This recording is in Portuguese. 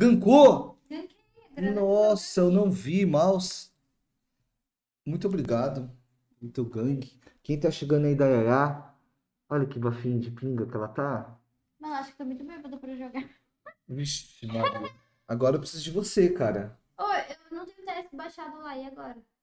Gankou? Nossa, eu não vi, Maus. Muito obrigado. Muito gangue. Quem tá chegando aí da Yaya? Olha que bafinho de pinga que ela tá. Mano, acho que tá muito bêbada pra jogar. Vixe, Agora eu preciso de você, cara. Oi, eu não tenho o TS baixado lá, e agora?